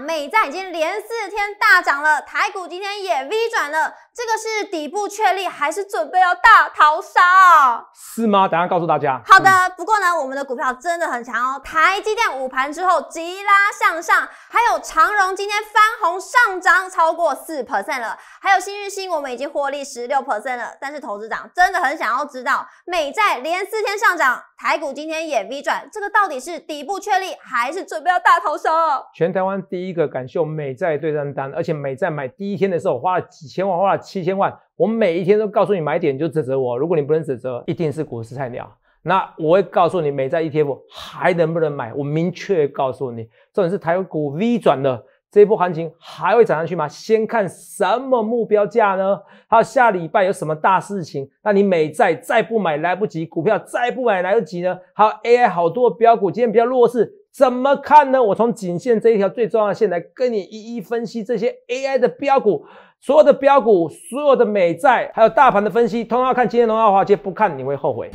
美债已经连四天大涨了，台股今天也 V 转了，这个是底部确立还是准备要大逃杀啊？是吗？等下告诉大家。好的，不过呢，我们的股票真的很强哦。台积电午盘之后急拉向上，还有长荣今天翻红上涨超过四 percent 了，还有新日新我们已经获利十六 percent 了。但是投资长真的很想要知道，美债连四天上涨。台股今天也 V 转，这个到底是底部确立，还是准备要大逃杀？全台湾第一个敢秀美债对账单，而且美债买第一天的时候花了几千万，花了七千万。我每一天都告诉你买点，就指责我。如果你不能指责，一定是股市菜鸟。那我会告诉你，美债 ETF 还能不能买？我明确告诉你，重点是台股 V 转的。这波行情还会涨上去吗？先看什么目标价呢？还有下礼拜有什么大事情？那你美债再不买来不及，股票再不买来不及呢？还有 AI 好多标股今天比较弱势，怎么看呢？我从颈线这一条最重要的线来跟你一一分析这些 AI 的标股，所有的标股，所有的美债，还有大盘的分析，通要看今天龙华街，不看你会后悔。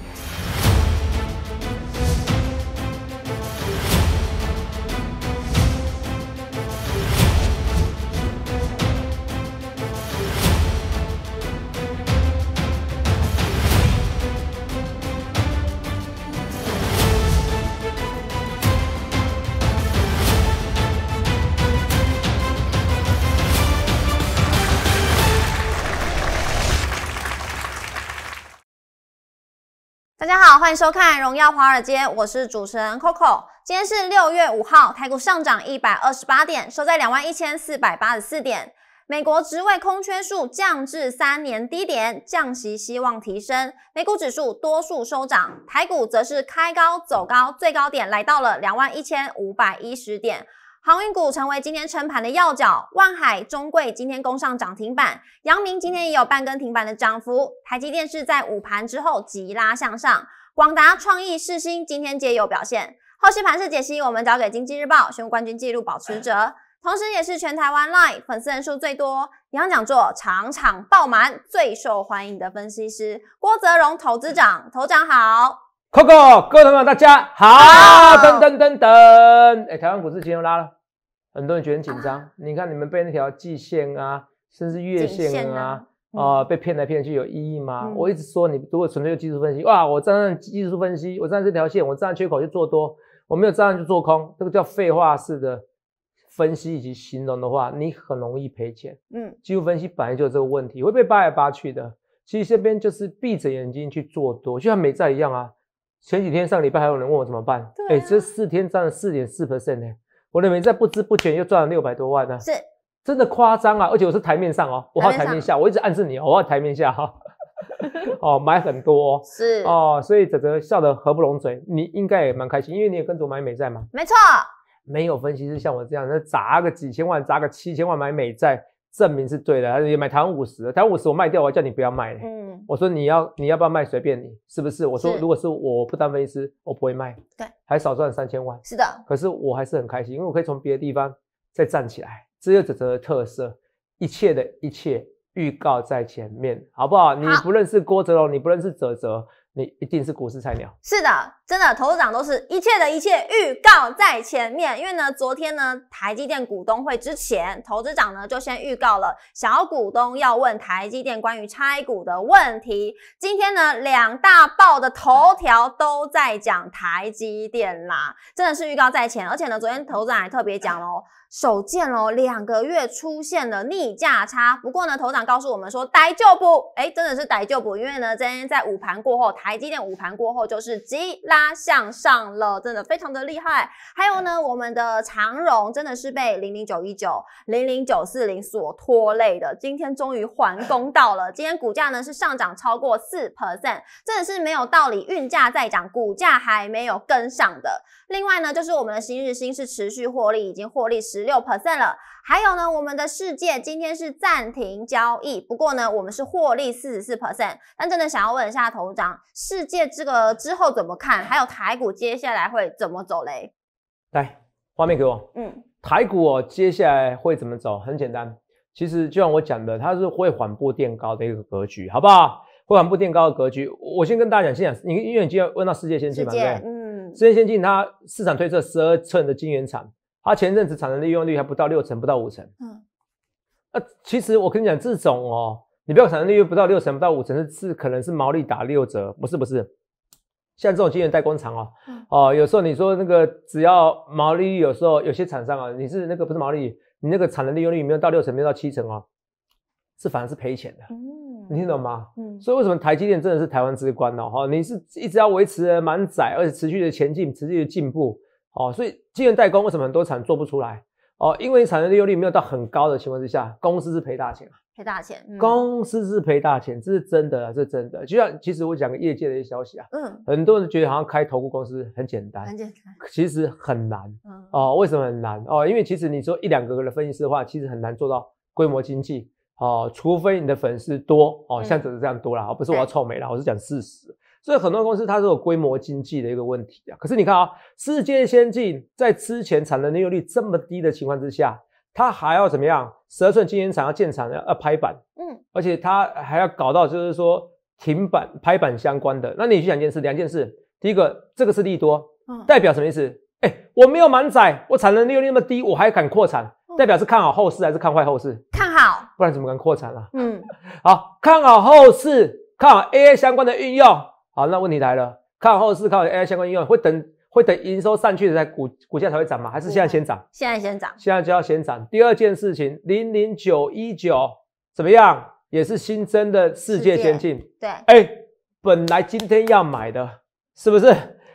大家好，欢迎收看《荣耀华尔街》，我是主持人 Coco。今天是六月五号，台股上涨一百二十八点，收在两万一千四百八十四点。美国职位空缺数降至三年低点，降息希望提升。美股指数多数收涨，台股则是开高走高，最高点来到了两万一千五百一十点。航运股成为今天撑盘的要角，万海、中贵今天攻上涨停板，阳明今天也有半根停板的涨幅。台积电是在午盘之后急拉向上，广达、创意、世新今天皆有表现。后续盘势解析，我们交给经济日报宣布冠军纪录保持者，同时也是全台湾 l i v e 粉丝人数最多、银行讲座场场爆满、最受欢迎的分析师郭泽荣投资长。投长好，Coco，各位朋友，大家好。噔噔噔噔，哎，台湾股市今天又拉了。很多人觉得很紧张，你看你们被那条季线啊，甚至月线啊，啊被骗来骗去有意义吗？我一直说，你如果纯粹用技术分析，哇，我站上技术分析，我站这条线，我站缺口就做多，我没有站上就做空，这个叫废话式的分析以及形容的话，你很容易赔钱。嗯，技术分析本来就有这个问题，会被扒来扒去的。其实这边就是闭着眼睛去做多，就像美债一样啊。前几天上礼拜还有人问我怎么办，哎，这四天涨了四点四 percent 呢。我的美债不知不觉又赚了六百多万啊！是，真的夸张啊！而且我是台面上哦，我靠台面下，我一直暗示你我靠台面下哈，哦买很多是哦，所以哲哲笑得合不拢嘴，你应该也蛮开心，因为你也跟着买美债嘛。没错，没有分析师像我这样，那砸个几千万，砸个七千万买美债。证明是对的，还是买台湾五十？台湾五十我卖掉，我叫你不要卖。嗯，我说你要你要不要卖随便你，是不是？我说如果是我不当分析师，我不会卖。对，还少赚三千万。是的，可是我还是很开心，因为我可以从别的地方再站起来。只有泽泽的特色，一切的一切预告在前面，好不好？你不认识郭泽龙，你不认识泽泽，你一定是股市菜鸟。是的。真的，头涨都是一切的一切预告在前面，因为呢，昨天呢台积电股东会之前，投资长呢就先预告了小股东要问台积电关于拆股的问题。今天呢两大报的头条都在讲台积电啦，真的是预告在前，而且呢昨天头长还特别讲哦。首见哦，两个月出现了逆价差，不过呢头涨告诉我们说逮就补，哎真的是逮就补，因为呢今天在午盘过后，台积电午盘过后就是急拉。它向上了，真的非常的厉害。还有呢，我们的长荣真的是被零零九一九、零零九四零所拖累的。今天终于还公到了。今天股价呢是上涨超过四 percent，真的是没有道理，运价在涨，股价还没有跟上的。另外呢，就是我们的新日新是持续获利，已经获利十六 percent 了。还有呢，我们的世界今天是暂停交易，不过呢，我们是获利四十四 percent。但真的想要问一下，头长世界这个之后怎么看？还有台股接下来会怎么走嘞？来，画面给我。嗯，台股哦，接下来会怎么走？很简单，其实就像我讲的，它是会缓步垫高的一个格局，好不好？会缓步垫高的格局，我先跟大家讲，先讲，你因为你天问到世界先进嘛，对对？嗯，世界先进，它市场推测十二寸的晶圆厂。它前阵子产能利用率还不到六成，不到五成。嗯，那其实我跟你讲，这种哦，你不要产能利用率不到六成、不到五成，是是可能是毛利打六折，不是不是。像这种晶圆代工厂哦，哦，有时候你说那个只要毛利，有时候有些厂商啊，你是那个不是毛利，你那个产能利用率没有到六成，没有到七成哦，是反而是赔钱的。嗯，你听懂吗？嗯。所以为什么台积电真的是台湾之冠呢？哈，你是一直要维持蛮窄，而且持续的前进，持续的进步。哦，所以既然代工，为什么很多厂做不出来？哦，因为产能利用率没有到很高的情况之下，公司是赔大钱，啊，赔大钱，公司是赔大钱，这是真的，这是真的。就像其实我讲个业界的一些消息啊，嗯，很多人觉得好像开投顾公司很简单，很简单，其实很难。哦，为什么很难？哦，因为其实你说一两个的分析师的话，其实很难做到规模经济。哦，除非你的粉丝多哦，像只子这样多了。好，不是我要臭美了，我是讲事实。所以很多公司它是有规模经济的一个问题啊。可是你看啊，世界先进在之前产能利用率这么低的情况之下，它还要怎么样？十二寸晶圆厂要建厂，要要拍板，嗯，而且它还要搞到就是说停板、拍板相关的。那你想一件事，两件事。第一个，这个是利多，代表什么意思？哎，我没有满载，我产能利用率那么低，我还敢扩产，代表是看好后市还是看坏后市？看好，不然怎么敢扩产了？嗯，好，看好后市，看好 AI 相关的运用。好，那问题来了，看后市，看 AI 相关应用会等会等营收上去的才股股价才会涨吗？还是现在先涨？现在先涨，现在就要先涨。第二件事情，零零九一九怎么样？也是新增的世界先进。对，哎，本来今天要买的，是不是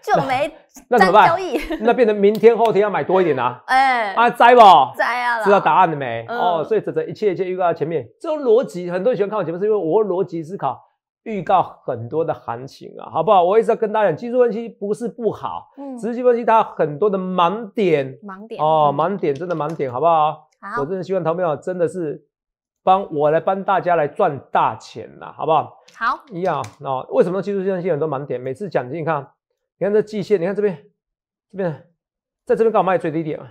就没？那怎么办？交易 那变成明天后天要买多一点啊？哎，啊摘不摘啊？知道答案了没？哦，所以真的，一切一切预告前面这种逻辑，很多人喜欢看我节目，是因为我逻辑思考。预告很多的行情啊，好不好？我一直在跟大家讲，技术分析不是不好，嗯，技术分析它很多的盲点，盲点哦，盲点真的盲点，好不好？好，我真的希望投票真的是帮我来帮大家来赚大钱了，好不好？好，一样啊。那为什么技术分析很多盲点？每次讲的你看，你看这季线，你看这边，这边，在这边刚卖最低点啊，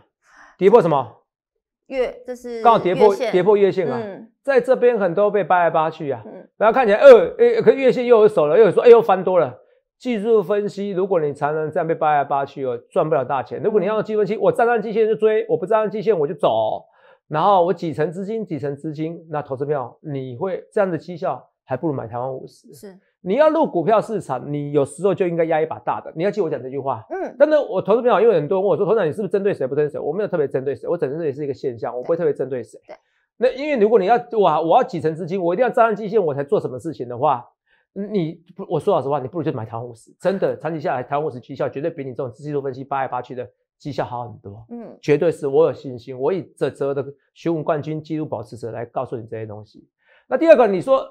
跌破什么？月这是刚好跌破跌破月线嘛，在这边很多被扒来扒去啊。然后看起来呃，诶，可月线又有手了，又有说哎又翻多了。技术分析，如果你常常这样被扒来扒去哦，赚不了大钱。如果你要用计分器，我站上计线就追，我不站上计线我就走，然后我几层资金几层资金，那投资票你会这样的绩效，还不如买台湾五十是。你要入股票市场，你有时候就应该压一把大的。你要记我讲这句话。嗯。但是，我投资朋友又很多问我说：“，团长，你是不是针对谁？不针对谁？我没有特别针对谁，我整个这也是一个现象，我不会特别针对谁。”对。那因为如果你要我，我要几成资金，我一定要扎人极限，我才做什么事情的话，你不，我说老实话，你不如就买台湾股真的，长期下来，台湾股绩效绝对比你这种技术分析八来八去的绩效好很多。嗯，绝对是我有信心，我以这周的学问冠军、纪录保持者来告诉你这些东西。那第二个，你说，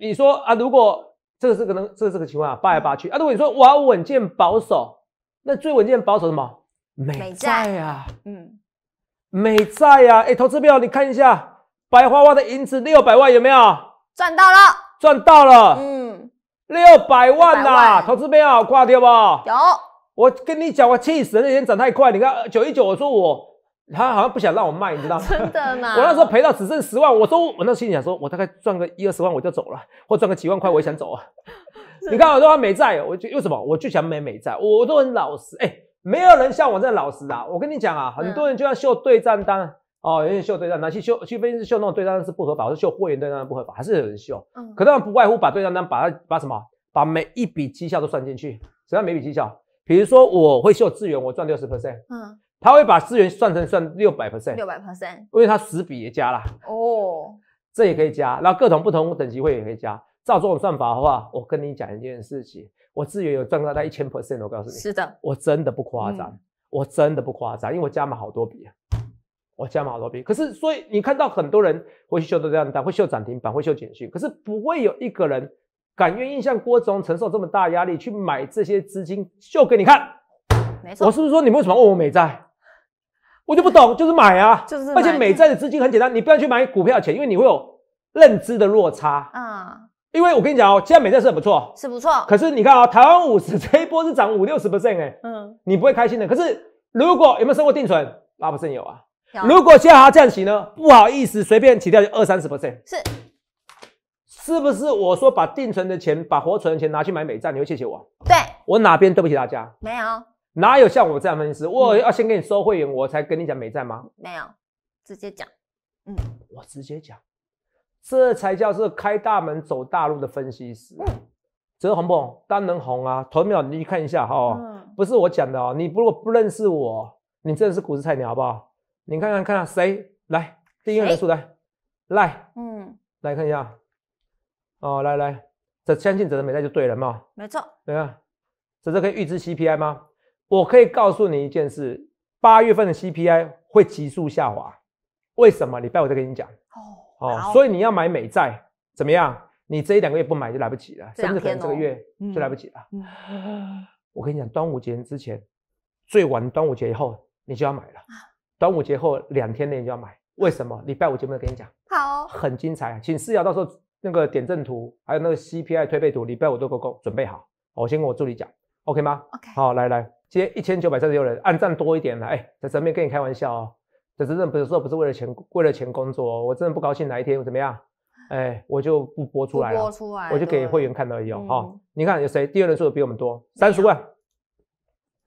你说啊，如果。这个是可能，这个是情况啊，扒来扒去。啊，如果你说我要稳健保守，那最稳健保守什么？美债呀，嗯，美债呀。哎，投资票你看一下，白花花的银子六百万有没有？赚到了，赚到了，嗯，六百万呐，投资票挂掉不？有。我跟你讲，我气死了，那天涨太快。你看九一九，我说我。他好像不想让我卖，你知道吗？真的呢。我那时候赔到只剩十万，我都我那心里想说，我大概赚个一二十万我就走了，或赚个几万块我也想走啊。你看我都要美债，我就为什么？我就想美美债，我都很老实。哎，没有人像我这样老实啊！我跟你讲啊，很多人就要秀对账单哦，有人秀对账单，去秀去，分析秀那种对账单是不合法，是秀货源对账单不合法，还是有人秀。嗯。可他们不外乎把对账单，把它把什么，把每一笔绩效都算进去，只要每笔绩效，比如说我会秀资源，我赚六十 percent。嗯。他会把资源算成算六百 percent，六百 percent，因为他十笔也加了。哦，这也可以加，然后各种不同等级会也可以加。照这种算法的话，我跟你讲一件事情，我资源有赚到在一千 percent，我告诉你，是的，我真的不夸张，我真的不夸张，因为我加满好多笔，我加满好多笔。可是，所以你看到很多人会秀都这样带，会秀涨停板，会秀简讯，可是不会有一个人敢愿意像郭总承受这么大压力去买这些资金秀给你看。没错，我是不是说你为什么问我美债？我就不懂，就是买啊，就是。而且美债的资金很简单，你不要去买股票钱，因为你会有认知的落差啊。因为我跟你讲哦，现在美债是很不错，是不错。可是你看啊，台湾五十这一波是涨五六十 percent 哎，嗯，你不会开心的。可是如果有没有生过定存？拉不正有啊。如果像他这样洗呢，不好意思，随便洗掉就二三十 percent。是，是不是我说把定存的钱，把活存的钱拿去买美债，你会谢谢我？对。我哪边对不起大家？没有。哪有像我这样分析师？我要先给你收会员，我才跟你讲美在吗？没有，直接讲。嗯，我直接讲，这才叫是开大门走大路的分析师。泽红鹏，当人红啊！头秒你看一下哈，不是我讲的哦。你如果不认识我，你真的是股市菜鸟好不好？你看看看谁来第一个人数来，来，嗯，来看一下。哦，来来，这相信哲的美在就对了嘛。没错。对啊，哲哲可以预知 CPI 吗？我可以告诉你一件事：八月份的 CPI 会急速下滑，为什么？礼拜五再跟你讲。哦，好。所以你要买美债，怎么样？你这一两个月不买就来不及了，甚至可能这个月就来不及了。我跟你讲，端午节之前，最晚端午节以后你就要买了。端午节后两天内你就要买，为什么？礼拜五节目跟你讲，好，很精彩，请四瑶到时候那个点阵图，还有那个 CPI 推背图，礼拜五都给我准备好。我先跟我助理讲，OK 吗？OK。好，来来。接一千九百三十六人，按赞多一点了。哎，在这边跟你开玩笑哦，在这边不是说不是为了钱，为了钱工作。我真的不高兴，哪一天怎么样？哎，我就不播出来了，我就给会员看到而已。哈，你看有谁？第二人数比我们多三十万，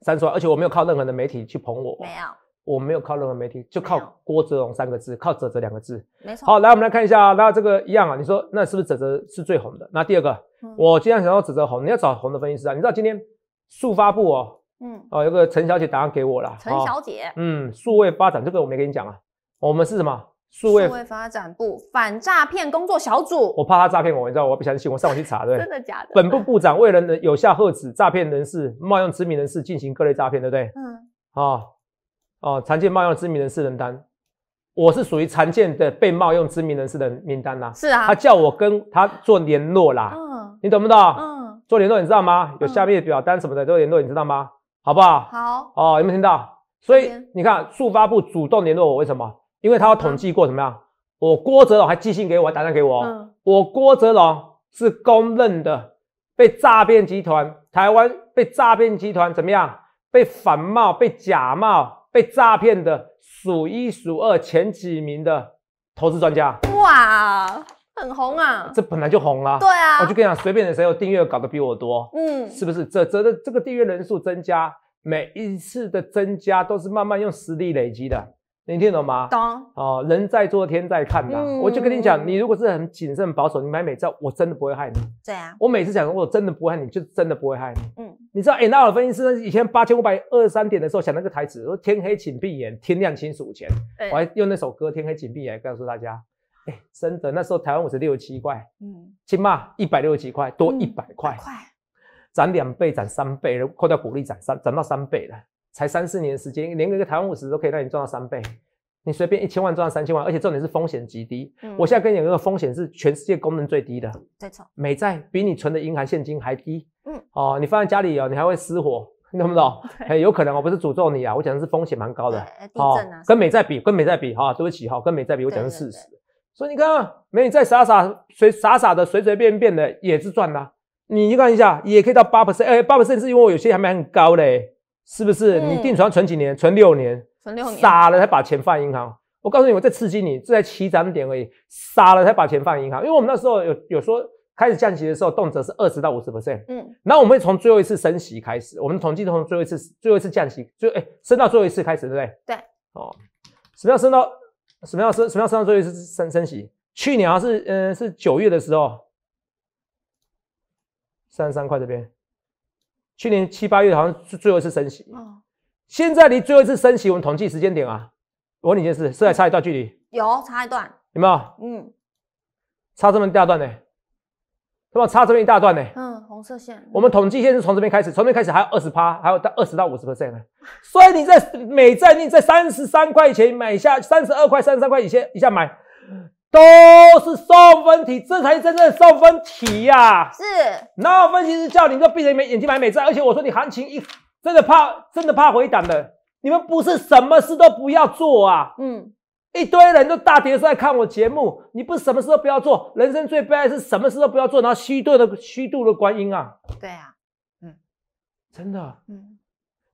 三十万，而且我没有靠任何的媒体去捧我，没有，我没有靠任何媒体，就靠郭泽荣三个字，靠泽泽两个字，没错。好，来我们来看一下，那这个一样啊？你说那是不是泽泽是最红的？那第二个，我今天想要泽泽红，你要找红的分析师啊？你知道今天速发布哦。嗯哦，有个陈小姐答案给我了。陈小姐，嗯，数位发展这个我没跟你讲啊。我们是什么数位数位发展部反诈骗工作小组。我怕他诈骗我，你知道我不相信，我上网去查，对 真的假的？本部部长为了能有效遏止诈骗人士冒用知名人士进行各类诈骗，对不对？嗯。哦哦，常见冒用知名人士名单，我是属于常见的被冒用知名人士的名单啦。是啊。他叫我跟他做联络啦。嗯。你懂不懂？嗯。做联络你知道吗？有下面表单什么的都联络你知道吗？好不好？好哦，有没有听到？所以你看，速发部主动联络我，为什么？因为他要统计过怎么样？我郭泽龙还寄信给我，打电话给我。嗯，我郭泽龙是公认的被诈骗集团、台湾被诈骗集团怎么样？被反冒、被假冒、被诈骗的数一数二、前几名的投资专家。哇！很红啊！这本来就红了。对啊，我就跟你讲，随便的谁有订阅搞得比我多，嗯，是不是？这、这的这个订阅人数增加，每一次的增加都是慢慢用实力累积的，你听懂吗？懂。哦，人在做天在看嗯。我就跟你讲，你如果是很谨慎保守，你买美照，我真的不会害你。对啊。我每次讲我真的不会害你，就真的不会害你。嗯。你知道，哎，那尔分析师以前八千五百二十三点的时候想那个台词，说天黑请闭眼，天亮请数钱。对。我还用那首歌《天黑请闭眼》告诉大家。哎，真的，那时候台湾五十六七块，嗯，起码一百六十几块，多一百块，快，涨两倍，涨三倍，扣掉股利，涨三，涨到三倍了，才三四年时间，连个台湾五十都可以让你赚到三倍，你随便一千万赚到三千万，而且重点是风险极低。我现在跟你讲，个风险是全世界公认最低的，没错，美债比你存的银行现金还低，嗯，哦，你放在家里哦，你还会失火，你懂不懂？哎，有可能，我不是诅咒你啊，我讲的是风险蛮高的，哦，跟美债比，跟美债比，哈，对不起，哈，跟美债比，我讲的是事实。所以你看，美女再傻傻随傻傻的随随便便的也是赚啦。你看一下，也可以到八 percent，哎，八 percent 是因为我有些还蛮高的，是不是？你定存存几年，存六年，存六年傻了才把钱放银行。我告诉你，我在刺激你，就在起涨点而已。傻了才把钱放银行，因为我们那时候有有说开始降息的时候，动辄是二十到五十 percent。嗯，然后我们会从最后一次升息开始，我们统计从最后一次最后一次降息，就哎升到最后一次开始，对不对？对。哦，什么叫升到？什么样升？什么样上涨？最后是升升息？去年啊，是嗯，是九月的时候，三十三块这边。去年七八月好像是最后一次升息。哦。现在离最后一次升息，我们统计时间点啊。我问你件事，是还差一段距离？有，差一段。有没有？嗯。差这么第二段呢？那么差这边一大段呢，嗯，红色线，我们统计线是从这边开始，从这边开始还有二十八，还有到二十到五十 percent 呢，所以你在美债，你在三十三块钱买下，三十二块、三十三块以下一下买，都是送分题，这才是真正的送分题呀。是，那分析师叫你这闭着眼睛买美债，而且我说你行情一真的怕真的怕回档的，你们不是什么事都不要做啊，嗯。一堆人都大叠在看我节目，你不什么事都不要做，人生最悲哀是什么事都不要做，然后虚度的虚度的光阴啊！对啊，嗯，真的，嗯，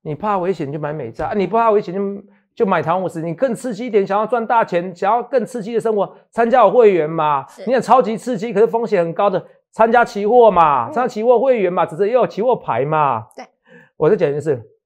你怕危险就买美债，你不怕危险就就买台湾五十，你更刺激一点，想要赚大钱，想要更刺激的生活，参加我会员嘛？你想超级刺激，可是风险很高的，参加期货嘛，加期货会员嘛，只是也有期货牌嘛？对，我在讲的是。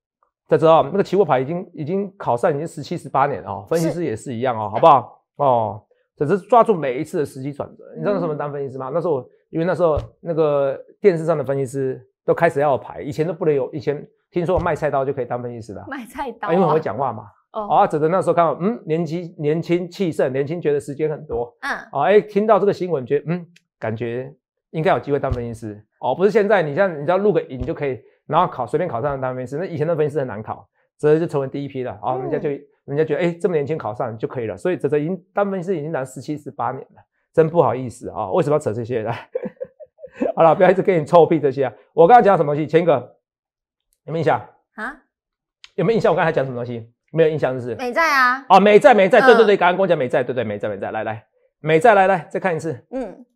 泽知道那个期货牌已经已经考上，已经十七十八年了哦，分析师也是一样哦，好不好？哦，只是抓住每一次的时机转折。你知道什么当分析师吗？那时候因为那时候那个电视上的分析师都开始要牌，以前都不能有。以前听说卖菜刀就可以当分析师的，卖菜刀，因为很会讲话嘛。哦，只是那时候看到，嗯，年轻年轻气盛，年轻觉得时间很多。嗯，啊，哎，听到这个新闻，觉得嗯，感觉应该有机会当分析师。哦，不是现在，你像你知道录个影就可以。然后考随便考上单边师，那以前分析师很难考，哲哲就成为第一批了啊！人家就人家觉得哎，这么年轻考上就可以了，所以哲哲已经分析师已经当十七、十八年了，真不好意思啊！为什么要扯这些呢？好了，不要一直给你臭屁这些啊！我刚才讲什么东西？前一个有没有印象啊？有没有印象？我刚才讲什么东西？没有印象是不是？美在啊！啊，美在美在，对对对，刚跟我讲美在，对对美在美在，来来美在，来来再看一次，嗯。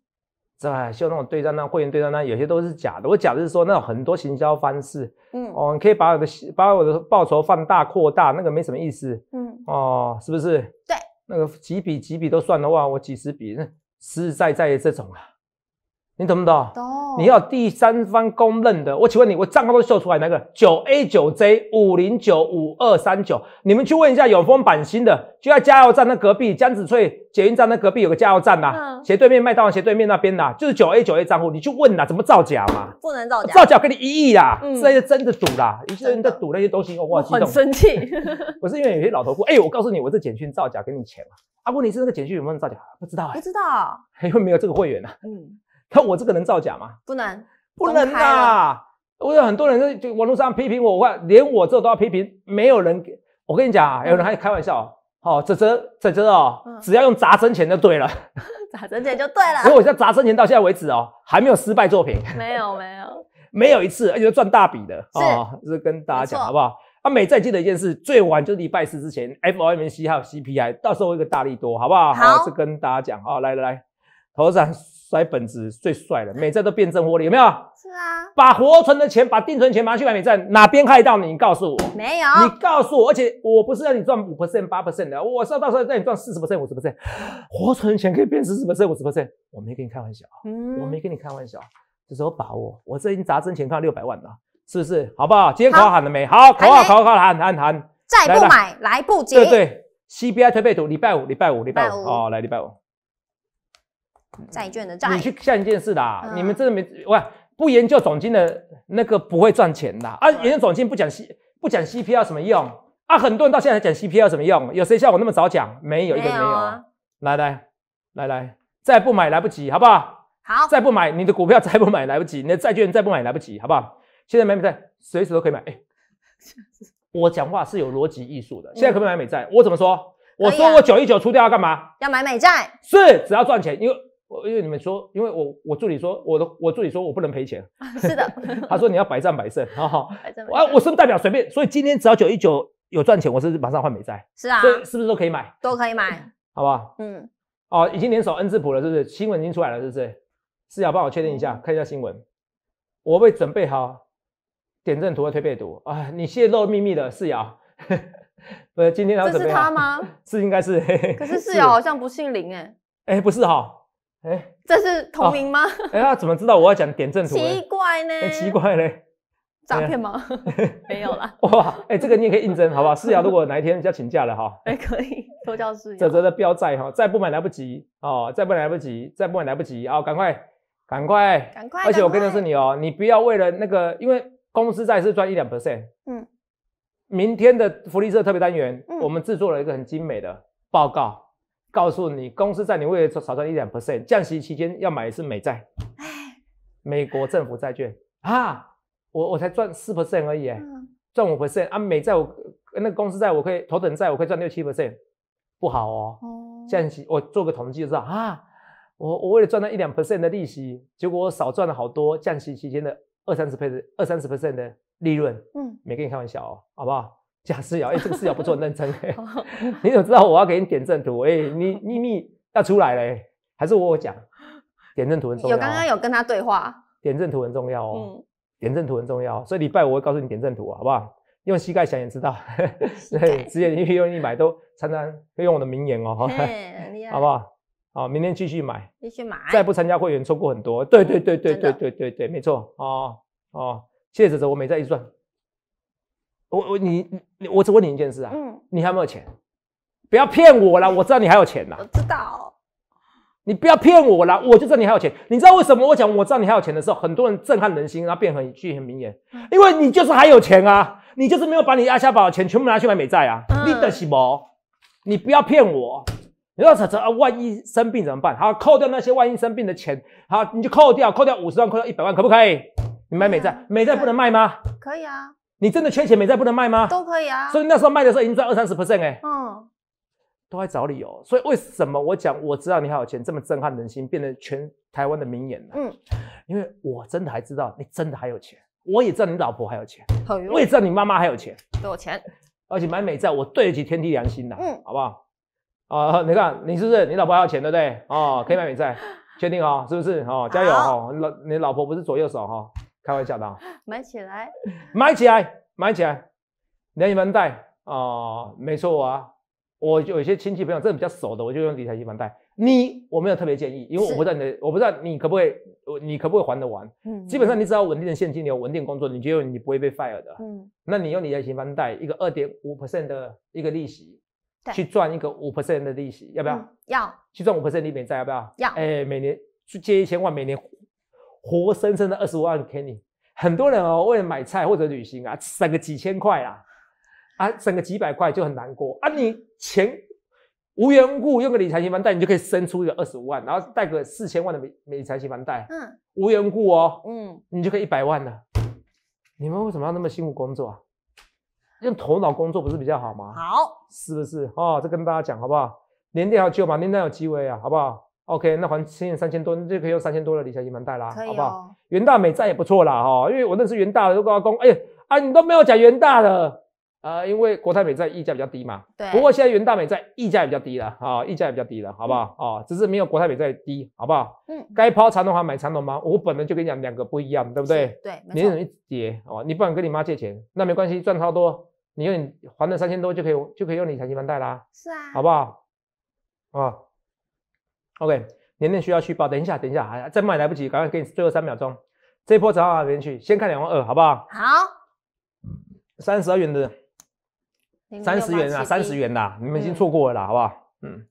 在像那种对账单、会员对账单，有些都是假的。我假的是说那种很多行销方式，嗯，哦，你可以把我的把我的报酬放大扩大，那个没什么意思，嗯，哦，是不是？对，那个几笔几笔都算的话，我几十笔，那实实在在的这种啊。你懂不懂？懂。你要第三方公认的。我请问你，我账号都秀出来，那个九 A 九 Z 五零九五二三九？你们去问一下永丰版新的，就在加油站那隔壁，江子翠检讯站那隔壁有个加油站呐，斜对面麦当劳斜对面那边呐，就是九 A 九 A 账户，你去问呐，怎么造假嘛？不能造假，造假给你一亿啦，这些真的赌啦，一些人在赌那些东西，我好激动，很生气。不是因为有些老头说，哎，我告诉你，我这简讯造假给你钱了。啊，问题是那个简讯有没有造假？不知道啊，不知道，因为没有这个会员呐。嗯。看我这个能造假吗？不能，不能的。我有很多人在就网络上批评我，我看连我这都要批评，没有人。我跟你讲，有人还开玩笑，哦，这这这这哦，只要用砸真钱就对了，砸真钱就对了。因为我现在砸真钱到现在为止哦，还没有失败作品，没有没有 没有一次，而且赚大笔的。这是跟大家讲好不好？啊，每再记得一件事，最晚就是礼拜四之前，FOMC 还有 CPI，到时候一个大力多，好不好？好，这跟大家讲哦，来来来。猴子甩本子最帅了，美债都变真获利，有没有？是啊，把活存的钱，把定存钱拿去买美债，哪边害到你？你告诉我，没有，你告诉我，而且我不是让你赚五 percent 八 percent 的，我是要到时候让你赚四十 percent 五十 percent，活存钱可以变四十 percent 五十 percent，我没跟你开玩笑，嗯，我没跟你开玩笑，这是我把握，我这已经砸真钱赚六百万了，是不是？好不好？今天考喊了没？好，考好考好喊喊喊，再不买来不及。对对，CBI 推背图，礼拜五，礼拜五，礼拜五，哦，来礼拜五。债券的债，你去下一件事啦，你们真的没喂不研究总金的那个不会赚钱的啊，研究总金不讲 C 不讲 C P R 什么用啊？很多人到现在还讲 C P R 什么用？有谁像我那么早讲？没有一个没有。来来来来，再不买来不及，好不好？好。再不买你的股票，再不买来不及；你的债券再不买来不及，好不好？现在买美债，随时都可以买。哎，我讲话是有逻辑艺术的。现在可不可以买美债？我怎么说？我说我九一九出掉要干嘛？要买美债。是，只要赚钱，因为。我因为你们说，因为我我助理说，我的我助理说我不能赔钱。是的，他说你要百战百胜，好好，百战百啊！我是不是代表随便？所以今天只要九一九有赚钱，我是马上换美债。是啊，所以是不是都可以买？都可以买，好不好？嗯。哦，已经联手恩智浦了，是不是？新闻已经出来了，是不是？四瑶帮我确定一下，看一下新闻。我会准备好点阵图和推背图啊！你泄露秘密的四瑶，是 今天要准这是他吗？是，应该是。可是四瑶好像不姓林哎。哎，不是哈。哎，这是同名吗？哎呀，怎么知道我要讲点阵图？奇怪呢，很奇怪嘞。诈骗吗？没有啦。哇，哎，这个你也可以应征，好不好？思瑶，如果哪一天要请假了哈，哎，可以。都叫思瑶。泽泽的标在哈，再不买来不及哦，再不买来不及，再不买来不及啊，赶快，赶快，赶快！而且我跟的是你哦，你不要为了那个，因为公司债是赚一两 percent。嗯。明天的福利社特别单元，我们制作了一个很精美的报告。告诉你，公司在你为了少赚一两 percent 降息期间要买的是美债，美国政府债券啊，我我才赚四 percent 而已，赚五 percent 啊，美债我那个公司债，我可以头等债，我可以赚六七 percent，不好哦。降息我做个统计就知道啊，我我为了赚那一两 percent 的利息，结果我少赚了好多降息期间的二三十 percent 二三十 percent 的利润，嗯，没跟你开玩笑哦，好不好？假视角，哎，这个视角不错，认真哎。你怎么知道我要给你点正图？哎，你秘密要出来了，还是我讲？点正图很重要。有刚刚有跟他对话。点正图很重要哦，嗯，点正图很重要，所以礼拜我会告诉你点正图，好不好？用膝盖想也知道，对，直接去用一买都常常会用我的名言哦，哈 好不好？好，明天继续买，继续买，再不参加会员，错过很多。对对对对对对对对，没错，哦哦，谢谢哲哲，我每在一算。我我你你我只问你一件事啊，嗯，你还有没有钱？不要骗我啦，我知道你还有钱的。我知道，你不要骗我啦，我就知道你还有钱。你知道为什么我讲我知道你还有钱的时候，很多人震撼人心，然后变很一句很名言，因为你就是还有钱啊，你就是没有把你压箱宝的钱全部拿去买美债啊。你得什么？你不要骗我，你要想着啊，万一生病怎么办？好，扣掉那些万一生病的钱，好，你就扣掉，扣掉五十万，扣掉一百万，可不可以？你买美债，美债不能卖吗？可以啊。你真的缺钱，美债不能卖吗？都可以啊，所以那时候卖的时候已经赚二三十 percent 哎。嗯，都在找理由，所以为什么我讲我知道你还有钱，这么震撼人心，变成全台湾的名言呢？嗯，因为我真的还知道你真的还有钱，我也知道你老婆还有钱，我也知道你妈妈还有钱，都有钱，而且买美债，我对得起天地良心的，嗯，好不好？啊，你看你是不是你老婆有钱，对不对？啊，可以买美债，确定啊，是不是哦，加油哈，老你老婆不是左右手哈。开玩笑的，买起来，买起来，买起来，联系房贷啊，没错啊，我有些亲戚朋友，这比较熟的，我就用理财型房贷。你我没有特别建议，因为我不知道你，我不知道你可不可以，你可不可以还得完？嗯，基本上你只要稳定的现金流、稳定工作，你就你不会被 fire 的。嗯，那你用理财型房贷，一个二点五 percent 的一个利息，去赚一个五 percent 的利息，要不要？要，去赚五 percent 的美债，要不要？要，哎，每年去借一千万，每年。活生生的二十五万给你，很多人哦，为了买菜或者旅行啊，省个几千块啊，啊，省个几百块就很难过啊。你钱无缘故用个理财型房贷，你就可以生出一个二十五万，然后贷个四千万的美美理财型房贷，嗯，无缘故哦，嗯，你就可以一百万了。你们为什么要那么辛苦工作啊？用头脑工作不是比较好吗？好，是不是？哦，这跟大家讲好不好？年代要救嘛，年代有机会啊，好不好？OK，那还欠三千多，那就可以用三千多的理财金房贷啦，好不好？元大美债也不错啦，哈，因为我认识元大的，如果要供，哎呀，啊，你都没有讲元大的，呃，因为国泰美债溢价比较低嘛。对。不过现在元大美债溢价也比较低了啊，溢价也比较低了，好不好？哦，只是没有国泰美债低，好不好？嗯。该抛长的话买长龙吗？我本人就跟你讲两个不一样，对不对？对，没错。两一哦，你不敢跟你妈借钱，那没关系，赚超多，你用还的三千多就可以就可以用理财金房贷啦。是啊。好不好？啊。OK，年年需要续报。等一下，等一下，还再卖来不及，赶快给你最后三秒钟。这波只到哪边去，先看两万二，好不好？好。三十二元的，三十元啊，三十元啦，你们已经错过了了，好不好？嗯。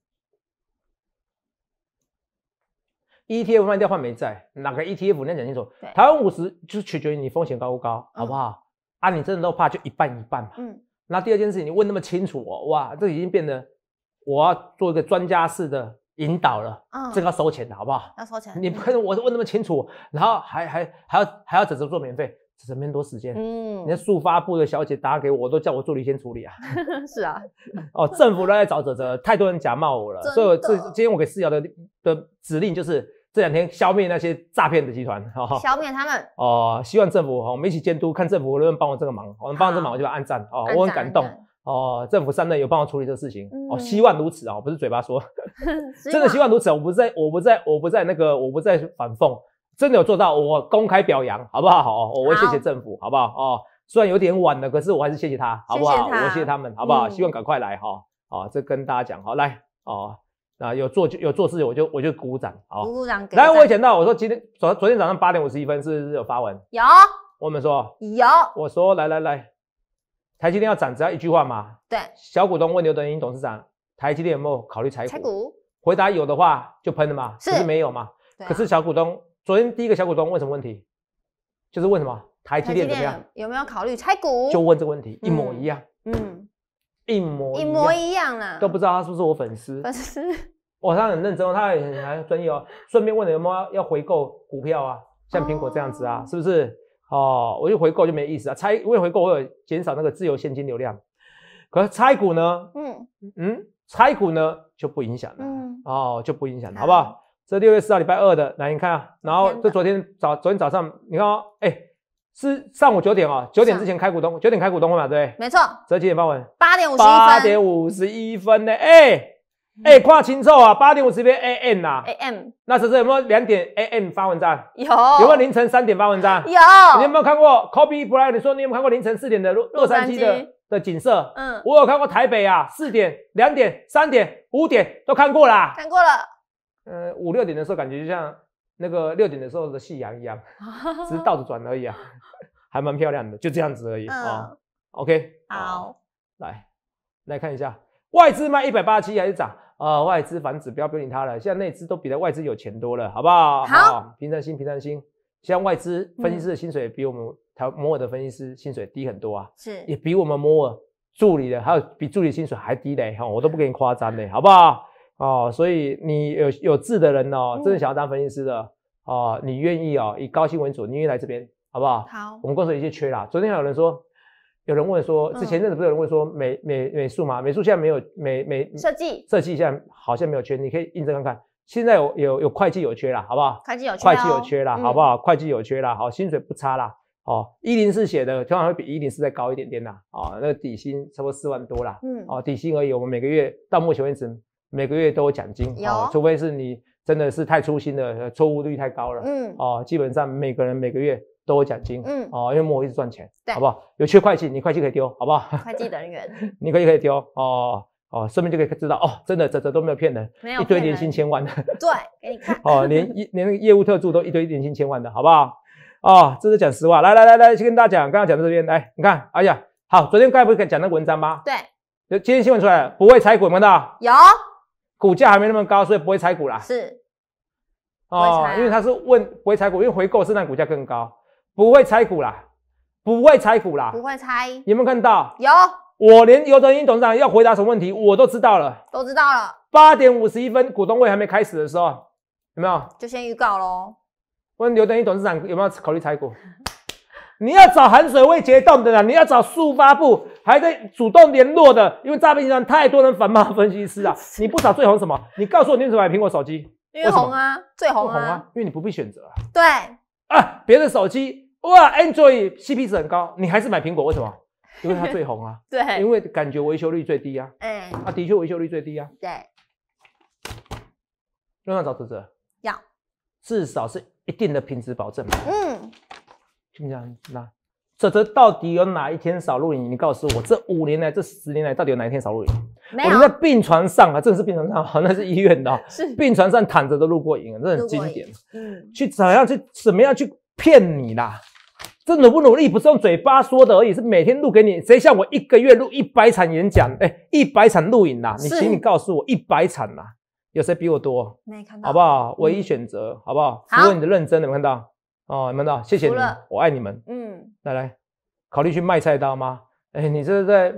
ETF 卖掉换美债，哪个 ETF？你要讲清楚。台湾五十就是取决于你风险高不高，好不好？啊，你真的都怕，就一半一半嘛。嗯。那第二件事情，你问那么清楚，哇，这已经变得我要做一个专家式的。引导了，啊，这个要收钱的好不好？要收钱。你不能，我问那么清楚，然后还还还要还要整泽做免费，整那么多时间？嗯，连速发部的小姐打给我，我都叫我助理先处理啊。是啊，哦，政府都在找泽泽，太多人假冒我了。所以这今天我给四瑶的的指令就是这两天消灭那些诈骗的集团，哦、消灭他们。哦，希望政府哦、我们一起监督，看政府能不能帮我这个忙。我们帮这忙，我就按赞哦，我很感动。哦，政府三令有帮法处理这事情，哦，希望如此啊，不是嘴巴说，真的希望如此，我不在，我不在，我不在那个，我不在反讽，真的有做到，我公开表扬，好不好？好，我谢谢政府，好不好？哦，虽然有点晚了，可是我还是谢谢他，好不好？我谢谢他们，好不好？希望赶快来哈，啊，这跟大家讲，好来，哦，那有做就有做事我就我就鼓掌，好，来，我讲到，我说今天昨昨天早上八点五十一分是不是有发文？有，我们说有，我说来来来。台积电要涨，只要一句话嘛。对。小股东问刘德英董事长，台积电有没有考虑拆股？股。回答有的话就喷的嘛，可是没有嘛。可是小股东昨天第一个小股东问什么问题？就是问什么台积电怎么样，有没有考虑拆股？就问这个问题，一模一样。嗯。一模一模一样啦。都不知道他是不是我粉丝。粉丝。哇，他很认真哦，他也还专业哦。顺便问了有没有要回购股票啊？像苹果这样子啊，是不是？哦，我就回购就没意思啊，拆因为回购有减少那个自由现金流量，可是拆股呢，嗯嗯，拆股呢就不影响了，哦就不影响了，好不好？这六月四号礼拜二的，来你看啊，然后这昨天早昨天早上你看，哎，是上午九点啊，九点之前开股东，九点开股东会嘛，对不对？没错，这几点发文？八点五十一分，八点五十一分呢，哎。哎，跨清楚啊，八点五十边 AM 啊，AM，那只是有没有两点 AM 发文章？有，有没有凌晨三点发文章？有，你有没有看过 c o p e b r i d a y 你说你有没有看过凌晨四点的洛洛杉矶的的景色？嗯，我有看过台北啊，四点、两点、三点、五点都看过啦，看过了。呃，五六点的时候，感觉就像那个六点的时候的夕阳一样，只是倒着转而已啊，还蛮漂亮的，就这样子而已啊。OK，好，来来看一下外资卖一百八十七还是涨？啊，外资房子不要不要理他了，现在内资都比他外资有钱多了，好不好？好，平常心平常心。在外资分析师的薪水比我们台摩尔的分析师薪水低很多啊，是也比我们摩尔助理的还有比助理薪水还低嘞，哈，我都不给你夸张嘞，好不好？哦，所以你有有志的人哦，真的想要当分析师的哦，你愿意哦，以高薪为主，你愿意来这边，好不好？好，我们公司有些缺啦，昨天有人说。有人问说，之前阵子不是有人问说美美美术嘛？美术现在没有美美设计，设计现在好像没有缺，你可以印证看看。现在有有有会计有缺啦，好不好？会计有缺，会计有缺啦，好不好？会计有缺啦，好薪水不差啦，哦，一零四写的通常会比一零四再高一点点啦。哦，那底薪差不多四万多啦，嗯，哦底薪而已，我们每个月到目前为止每个月都有奖金，有，除非是你真的是太粗心了，错误率太高了，嗯，哦，基本上每个人每个月。都有奖金，嗯，哦，因为某我一直赚钱，对，好不好？有缺会计，你会计可以丢，好不好？会计人员，你可以可以丢，哦哦，顺便就可以知道哦，真的这这都没有骗人，没有一堆年薪千万的，对，给你看，哦，连一连那业务特助都一堆年薪千万的，好不好？哦，这是讲实话，来来来来去跟大家讲，刚刚讲到这边来，你看，哎呀，好，昨天刚刚不是讲那个文章吗？对，就今天新闻出来了，不会踩股吗？的有股价还没那么高，所以不会踩股啦，是哦，因为他是问不会踩股，因为回购是让股价更高。不会拆股啦，不会拆股啦，不会拆。有没有看到？有。我连尤德英董事长要回答什么问题，我都知道了，都知道了。八点五十一分，股东会还没开始的时候，有没有？就先预告喽。问刘德英董事长有没有考虑拆股？你要找寒水未结冻的，啦，你要找速发布还在主动联络的，因为诈骗集团太多人反骂分析师啊。你不找最红什么？你告诉我你怎么买苹果手机？因为红啊，最红啊。红啊？因为你不必选择啊。对。啊，别的手机。哇，Android c p 值很高，你还是买苹果？为什么？因为它最红啊。对。因为感觉维修率最低啊。嗯。它的确维修率最低啊。对。用上找泽泽。要。至少是一定的品质保证。嗯。就这样，那泽泽到底有哪一天少露营？你告诉我，这五年来，这十年来，到底有哪一天少露营？我们在病床上啊，真的是病床上，那是医院的，是病床上躺着都露过营，这很经典。嗯。去怎样去怎么样去骗你啦？这努不努力不是用嘴巴说的而已，是每天录给你。谁像我一个月录一百场演讲？哎，一百场录影呐！你请你告诉我，一百场呐，有谁比我多？没看到，好不好？唯一选择，好不好？如果你的认真，有没有看到哦，有们到？谢谢你们，我爱你们。嗯，来来考虑去卖菜刀吗？哎，你这是在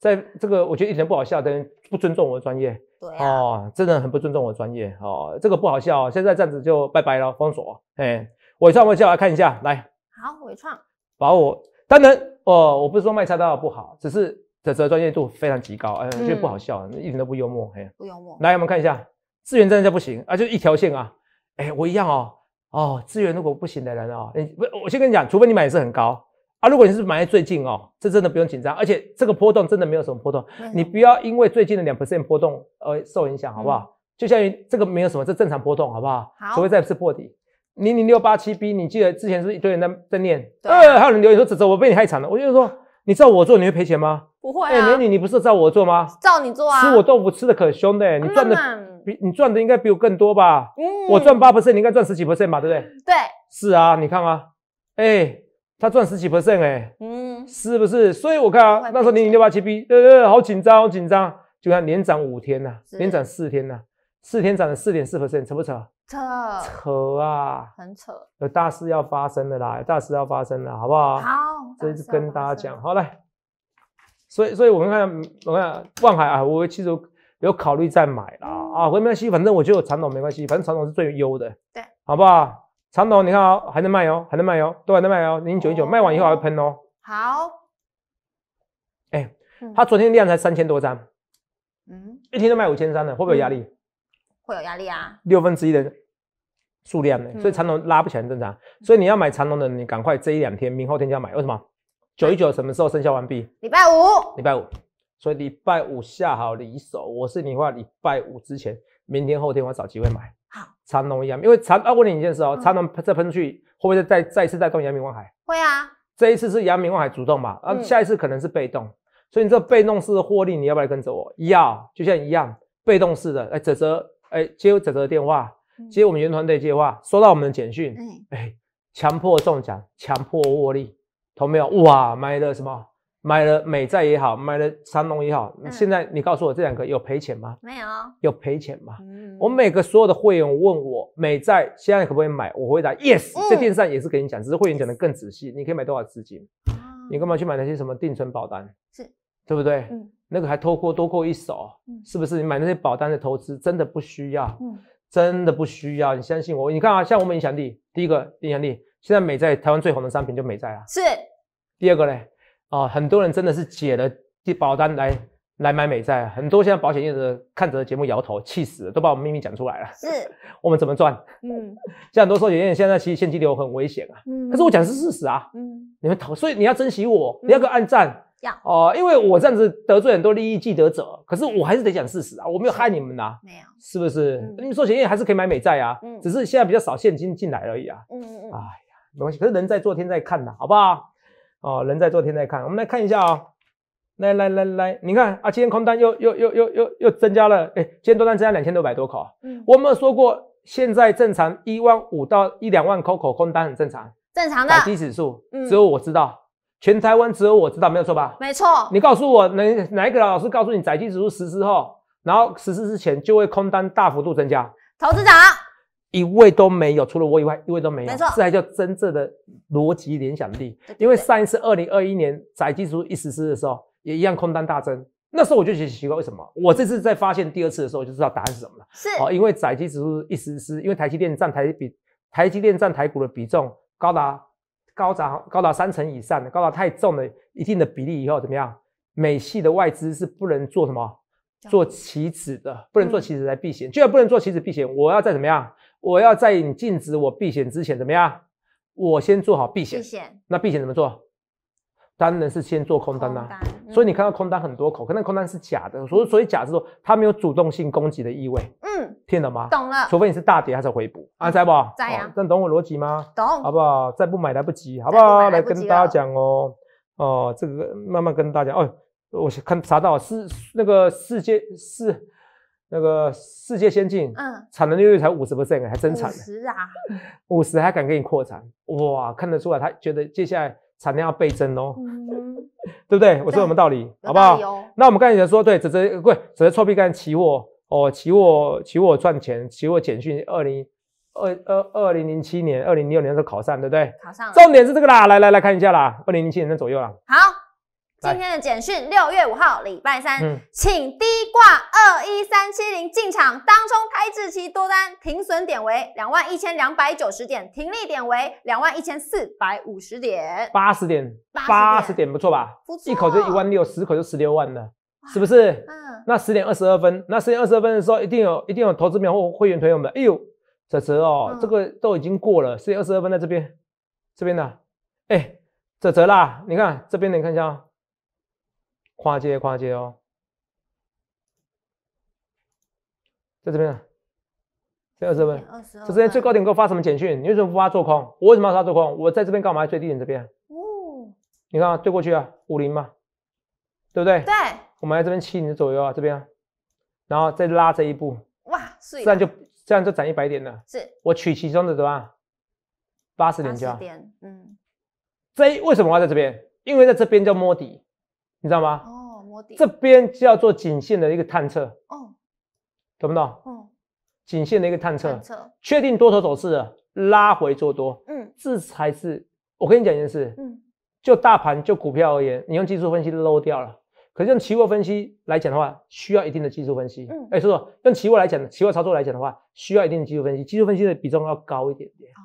在这个，我觉得一点不好笑，等于不尊重我的专业。对哦，真的很不尊重我的专业哦，这个不好笑。现在这样子就拜拜了，封锁。哎，我上我叫来看一下，来。好，伟创，把我，当然，哦，我不是说卖菜的不好，只是的这专业度非常极高，哎，我觉得不好笑，一点都不幽默，嘿，不幽默。来，我们看一下，资源真的不行啊，就一条线啊，哎，我一样哦，哦，资源如果不行的人哦，哦，不，我先跟你讲，除非你买的是很高啊，如果你是买最近哦，这真的不用紧张，而且这个波动真的没有什么波动，你不要因为最近的两 percent 波动而受影响，好不好？就像这个没有什么，这正常波动，好不好？除非再次破底。零零六八七 B，你记得之前是一堆人在在念，呃，还有人留言说怎我被你害惨了？我就说，你照我做，你会赔钱吗？不会啊。哎，美女，你不是照我做吗？照你做啊。吃我豆腐吃的可凶的，你赚的比你赚的应该比我更多吧？嗯。我赚八 percent，你应该赚十几 percent 吧？对不对？对，是啊，你看啊，哎，他赚十几 percent，哎，嗯，是不是？所以我看啊，那时候零零六八七 B，对对好紧张，好紧张，就看连涨五天呐，连涨四天呐。四天涨了四点四百分，扯不扯？扯！扯啊，很扯！有大事要发生了啦，大事要发生了，好不好？好，这是跟大家讲，好来。所以，所以我们看，我看望海啊，我其实有考虑再买了啊。没关系，反正我就有传统，没关系，反正传统是最优的，对，好不好？长董你看啊，还能卖哦，还能卖哦，都还能卖哦，零九一九卖完以后还会喷哦。好。哎，他昨天量才三千多张，嗯，一天就卖五千张了，会不会压力？有压力啊，六分之一的数量呢，所以长龙拉不起来很正常。所以你要买长龙的，你赶快这一两天、明后天就要买。为什么？九一九什么时候生效完毕？礼拜五，礼拜五。所以礼拜五下好离手。我是你话，礼拜五之前，明天后天我找机会买。好，长龙一样，因为长我问你一件事哦，长龙再喷出去会不会再再次带动阳明望海？会啊，这一次是阳明望海主动嘛，啊，下一次可能是被动。所以你这被动式的获利，你要不要跟着我？要，就像一样，被动式的，哎，泽泽。哎，接整个电话，接我们原团队接话，收到我们的简讯。哎，强迫中奖，强迫获利，同没有？哇，买了什么？买了美债也好，买了长农也好。那现在你告诉我这两个有赔钱吗？没有。有赔钱吗？嗯。我每个所有的会员问我美债现在可不可以买，我回答 yes。在电视上也是给你讲，只是会员讲的更仔细。你可以买多少资金？你干嘛去买那些什么定存保单？是，对不对？嗯。那个还偷过多过一手，是不是？你买那些保单的投资真的不需要，嗯，真的不需要。你相信我，你看啊，像我们影响力，第一个影响力，现在美债台湾最红的商品就美债啊，是。第二个呢，啊，很多人真的是解了保单来来买美债啊，很多现在保险业的看着节目摇头，气死，了，都把我们秘密讲出来了。是，我们怎么赚？嗯，像很多寿险业现在其实现金流很危险啊，嗯，可是我讲是事实啊，嗯，你们投，所以你要珍惜我，你要个按赞。哦，因为我这样子得罪很多利益既得者，可是我还是得讲事实啊，我没有害你们呐，没有，是不是？你们做钱也还是可以买美债啊，嗯，只是现在比较少现金进来而已啊，嗯嗯嗯，哎呀，没关系，可是人在做天在看呐，好不好？哦，人在做天在看，我们来看一下啊，来来来来，你看啊，今天空单又又又又又又增加了，哎，今天多单增加两千六百多口，嗯，我没有说过，现在正常一万五到一两万口口空单很正常，正常的，低指数，只有我知道。全台湾只有我知道，没有错吧？没错。你告诉我，哪哪一个老师告诉你，窄基指数实施后，然后实施之前就会空单大幅度增加？投资长，一位都没有，除了我以外，一位都没有。没错，这才叫真正的逻辑联想力。因为上一次二零二一年窄基指数实施的时候，也一样空单大增。那时候我就觉得奇怪，为什么？我这次在发现第二次的时候，我就知道答案是什么了。是哦，因为窄基指数一实施，因为台积电占台比，台积电占台股的比重高达。高达高达三成以上的，高达太重的一定的比例以后怎么样？美系的外资是不能做什么做棋子的，不能做棋子来避险。就然不能做棋子避险，我要在怎么样？我要在你禁止我避险之前怎么样？我先做好避险。避险那避险怎么做？当然是先做空单啊。所以你看到空单很多口，可那空单是假的，所以所以假是说它没有主动性攻击的意味。嗯，听懂吗？懂了。除非你是大跌，它才回补啊，才不？在呀。那懂我逻辑吗？懂。好不好？再不买来不及，好不好？来跟大家讲哦，哦，这个慢慢跟大家哦。我是看查到是那个世界是那个世界先进，嗯，产能利率才五十 percent，还真产五十啊？五十还敢给你扩产？哇，看得出来他觉得接下来产量要倍增哦。对不对？我说什么道理，好不好？那我们刚才也说，对，只呃，不只只臭逼干期货哦，期货期货赚钱，期货简讯，二零二二二零零七年，二零零六年的时候考上，对不对？考上，重点是这个啦，来来来看一下啦，二零零七年的左右啦。好。今天的简讯，六月五号，礼拜三，请低挂二一三七零进场，当中开至期多单，停损点为两万一千两百九十点，停利点为两万一千四百五十点，八十点，八十点不错吧？一口就一万六，十口就十六万了，是不是？嗯。那十点二十二分，那十点二十二分的时候，一定有，一定有投资苗或会员推我们哎呦，泽泽哦，这个都已经过了，十点二十二分在这边，这边呢，哎，泽泽啦，你看这边，你看一下跨界跨界哦，在这边，在二十分，这边最高点给我发什么简讯？你为什么发做空？我为什么要发做空？我在这边干嘛？最低点这边。哦，你看啊，对过去啊，五零嘛，对不对？对。我们在这边七零左右啊，这边，然后再拉这一步，哇，这样就这样就涨一百点了，是。我取其中的什么？八十点加。点，嗯。这为什么要在这边？因为在这边叫摸底。你知道吗？哦，摸底这边是要做颈线的一个探测，懂不懂？嗯，颈线的一个探测，确定多头走势了，拉回做多。嗯，这才是我跟你讲一件事。嗯，就大盘就股票而言，你用技术分析漏掉了，可是用期货分析来讲的话，需要一定的技术分析。嗯，哎，叔叔，用期货来讲，期货操作来讲的话，需要一定的技术分析，技术分析的比重要高一点点，哦，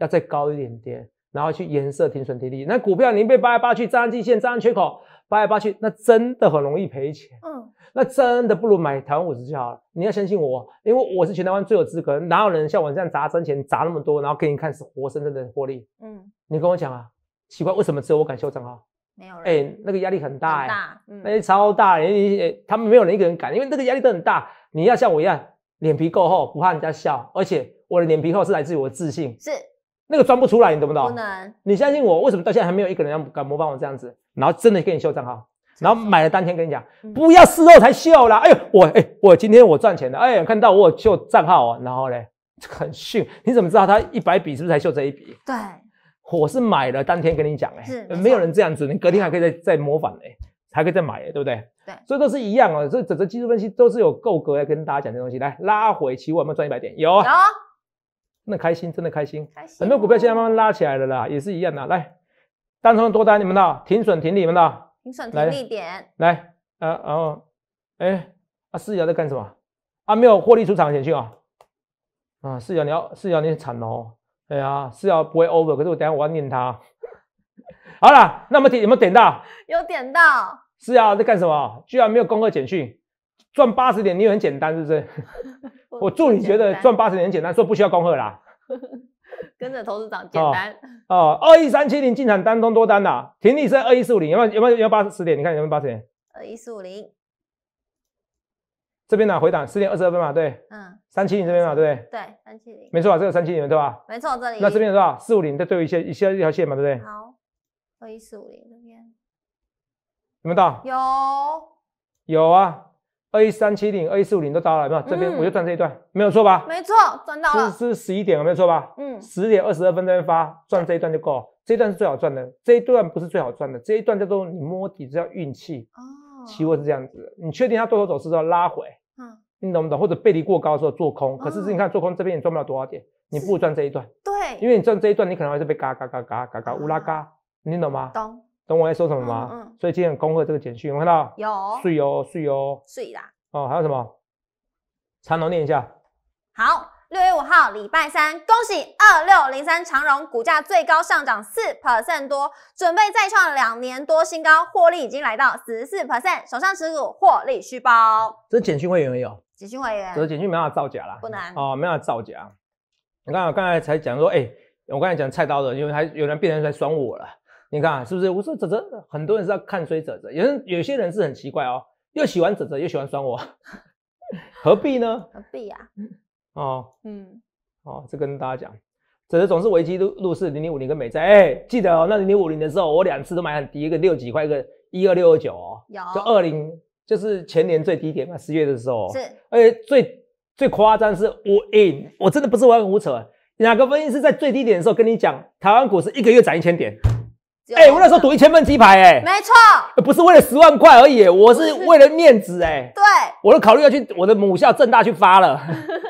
要再高一点点，然后去颜色停损停利。那股票你被扒来扒去粘颈线、粘缺口。扒来扒去，那真的很容易赔钱。嗯，那真的不如买台湾五十就好了。你要相信我，因为我是全台湾最有资格。哪有人像我这样砸真钱，砸那么多，然后给你看是活生生的获利？嗯，你跟我讲啊，奇怪为什么只有我敢修账啊？没有人。哎，那个压力很大，大，嗯，那超大。哎，他们没有人一个人敢，因为那个压力都很大。你要像我一样，脸皮够厚，不怕人家笑。而且我的脸皮厚是来自于我的自信。是。那个装不出来，你懂不懂？你相信我，为什么到现在还没有一个人要敢模仿我这样子？然后真的给你秀账号，然后买了当天跟你讲，不要事后才秀啦。哎呦，我哎我今天我赚钱了，哎，看到我秀账号啊，然后嘞很炫。你怎么知道他一百笔是不是才秀这一笔？对，我是买了当天跟你讲，哎，没有人这样子，你隔天还可以再再模仿，哎，还可以再买，对不对？对，所以都是一样哦。所以整个技术分析都是有够格要跟大家讲这东西。来拉回，其有我们赚一百点有真的开心，真的开心。很多股票现在慢慢拉起来了啦，也是一样的。来，单仓多单你们的，停损停利你们的。停损停利点。来，啊，然后，哎，啊四角在干什么？啊没有获利出场简去啊。啊四角你要四角你惨哦。对啊，四角不会 over，可是我等下我要念他。好了，那么点有没有点到？有点到。四角在干什么？居然没有公告简讯。赚八十点，你也很简单，是不是？我助理觉得赚八十点简单，所以不需要恭贺啦。跟着投资长简单哦，二一三七零进场单通多单的，停力是二一四五零，有没有？有没有？要八十点？你看有没有八十点？二一四五零，这边呢回档十点二十二分嘛，对。嗯。三七零这边嘛，对不对？对，三七零。没错啊，这个三七零对吧？没错，这里。那这边是吧？四五零再对一些一些一条线嘛，对不对？好。二一四五零这边有没有到？有。有啊。二一三七零，二一四五零都到了有？这边我就赚这一段，没有错吧？没错，赚到了。是十一点了，没有错吧？嗯，十点二十二分这边发，赚这一段就够。这一段是最好赚的，这一段不是最好赚的，这一段叫做你摸底，叫运气。哦。期货是这样子的，你确定它多头走势之后拉回？嗯。你懂不懂？或者背离过高的时候做空，可是你看做空这边也赚不了多少点，你不如赚这一段。对。因为你赚这一段，你可能还是被嘎嘎嘎嘎嘎嘎乌拉嘎，你懂吗？懂。懂我在说什么吗？所以今天恭贺这个简讯，有看到？有碎哦，碎哦，碎啦！哦，还有什么？长荣念一下。好，六月五号礼拜三，恭喜二六零三长荣股价最高上涨四 percent 多，准备再创两年多新高，获利已经来到十四 percent，手上持股获利续包。这是简讯会员有？简讯会员。这是简讯没办法造假啦。不能。哦，没办法造假。你看我刚才才讲说，哎，我刚才讲菜刀的，因为还有人变成在酸我了。你看是不是？我说折折，很多人是要看衰折折，有人有些人是很奇怪哦，又喜欢折折，又喜欢酸我，何必呢？何必呀？哦，嗯，哦，这跟大家讲，折折总是危机入入市，零零五零跟美债，哎，记得哦，那零零五零的时候，我两次都买很低，一个六几块，一个一二六二九哦，有，就二零，就是前年最低点嘛，十月的时候，是，而且最最夸张是我，in，我真的不是玩胡扯，哪个分析师在最低点的时候跟你讲台湾股市一个月涨一千点？哎，我那时候赌一千份鸡排，哎，没错，不是为了十万块而已，我是为了面子，哎，对，我都考虑要去我的母校正大去发了，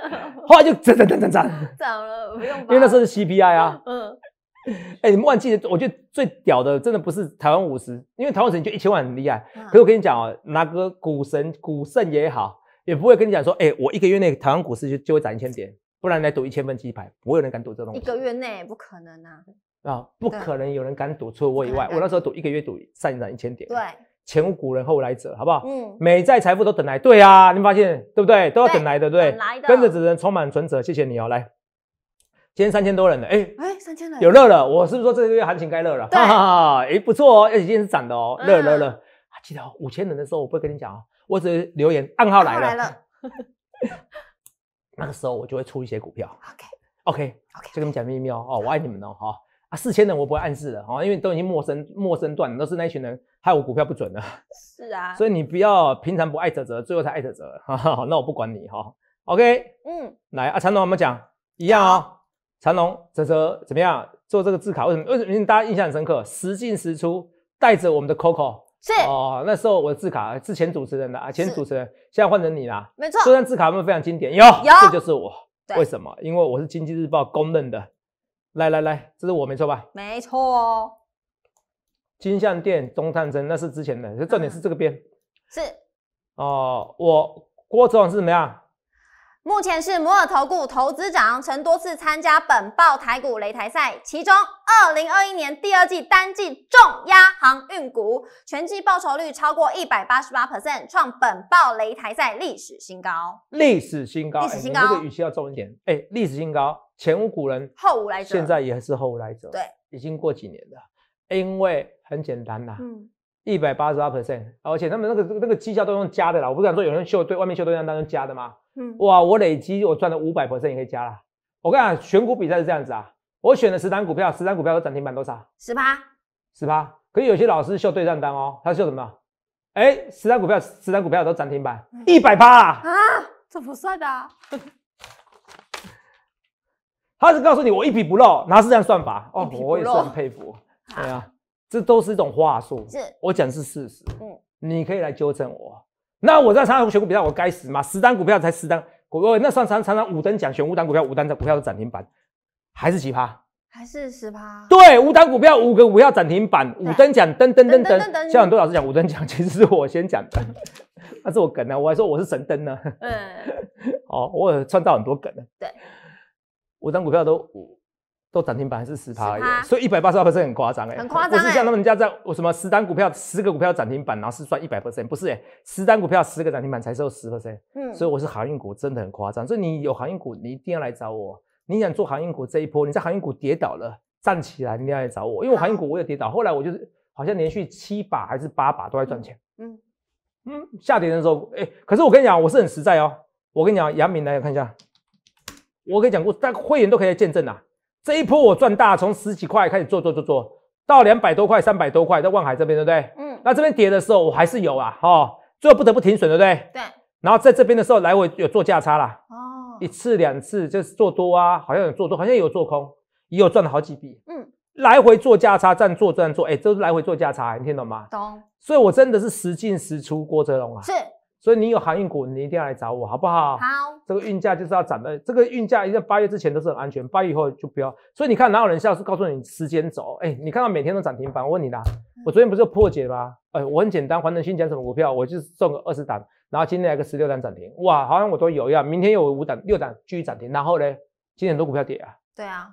后来就涨涨涨涨涨，涨了不用因为那时候是 CPI 啊，嗯，哎，你们忘记，我觉得最屌的真的不是台湾五十，因为台湾省就一千万很厉害，可是我跟你讲哦，拿个股神股圣也好，也不会跟你讲说，哎，我一个月内台湾股市就就涨一千点，不然来赌一千份鸡排，不会有人敢赌这东西，一个月内不可能啊。啊！不可能有人敢赌除了我以外，我那时候赌一个月赌上涨一千点，对，前无古人后无来者，好不好？嗯，每在财富都等来对啊，你发现对不对？都要等来的，对，跟着只能充满存折。谢谢你哦，来，今天三千多人了，哎，哎，三千人有乐了，我是不是说这个月行情该乐了？哈哈，哎，不错哦，而且今天是涨的哦，乐乐乐记得哦，五千人的时候我不会跟你讲哦，我只是留言暗号来了，来了，那个时候我就会出一些股票。OK，OK，OK，就跟你讲秘密哦，哦，我爱你们哦，哈。啊，四千人我不会暗示的哈，因为都已经陌生陌生段了，都是那一群人害我股票不准了。是啊，所以你不要平常不艾特泽，最后才艾特泽。好，那我不管你哈。OK，嗯，来啊，长龙我们讲一样啊，长龙泽泽怎么样做这个字卡？为什么？为什么大家印象很深刻？时进时出，带着我们的 Coco。是哦，那时候我的字卡是前主持人的啊，前主持人，现在换成你了。没错，这张字卡有没有非常经典？有有。这就是我为什么？因为我是经济日报公认的。来来来，这是我没错吧？没错，哦。金相店中探针那是之前的，重点是这个边是。哦，我郭总是怎么样？目前是摩尔投顾投资长，曾多次参加本报台股擂台赛，其中二零二一年第二季单季重压航运股全季报酬率超过一百八十八 percent，创本报擂台赛历史新高。历史新高，历史新哎，这个语气要重一点，哎，历史新高。前无古人，后无来者。现在也是后无来者。对，已经过几年了。因为很简单呐，嗯，一百八十八 percent，而且他们那个那个绩效都用加的啦。我不敢说有人秀对外面秀对账单用加的吗？嗯，哇，我累积我赚了五百 percent 也可以加啦。我跟你讲，选股比赛是这样子啊，我选了十单股票，十单股票都涨停板多少？十八，十八。可是有些老师秀对账单哦，他秀什么？哎，十单股票，十单股票都涨停板一百八啊？啊，怎么算的？他是告诉你我一笔不漏，拿这样算法哦，我也是很佩服。对啊，这都是一种话术。我讲是事实。嗯，你可以来纠正我。那我在上上选股比赛，我该死吗？十单股票才十单股，那算上上上五等奖，选五单股票，五单的股票是涨停板，还是奇葩？还是十趴？对，五单股票五个股票涨停板，五等奖，噔噔噔噔噔像很多老师讲五等奖，其实是我先讲的，那是我梗呢，我还说我是神灯呢。嗯，哦，我创造很多梗呢。对。五张股票都都涨停板还是十趴，所以一百八十二趴是很夸张哎，很夸张哎。我是像他们家在我什么十单股票十个股票涨停板，然后是赚一百 percent，不是哎，十单股票十个涨停板才收十 percent。嗯，所以我是行业股真的很夸张，所以你有行业股你一定要来找我。你想做行业股这一波，你在行业股跌倒了站起来，你要来找我，因为我行业股我也跌倒，后来我就是好像连续七把还是八把都在赚钱。嗯嗯，下跌的时候哎，可是我跟你讲我是很实在哦，我跟你讲杨明来看一下。我可以讲过，但会员都可以来见证啊。这一波我赚大，从十几块开始做做做做到两百多块、三百多块，在万海这边，对不对？嗯。那这边跌的时候我还是有啊，哈。最后不得不停损，对不对？对。然后在这边的时候来回有做价差啦。哦。一次两次就是做多啊，好像有做多，好像有做空，也有赚了好几笔。嗯。来回做价差，这样做这样做，哎，都是来回做价差，你听懂吗？懂。所以我真的是时进时出，郭泽龙啊。是。所以你有航运股，你一定要来找我，好不好？好。这个运价就是要涨的，这个运价在八月之前都是很安全，八月以后就不要。所以你看，哪有人像是告诉你时间走？哎，你看到每天都涨停板？我问你啦，我昨天不是破解吗？哎，我很简单，黄仁勋讲什么股票，我就送个二十档，然后今天来个十六档涨停，哇，好像我都有一样。明天有五档、六档继续涨停，然后呢，今天很多股票跌啊。对啊，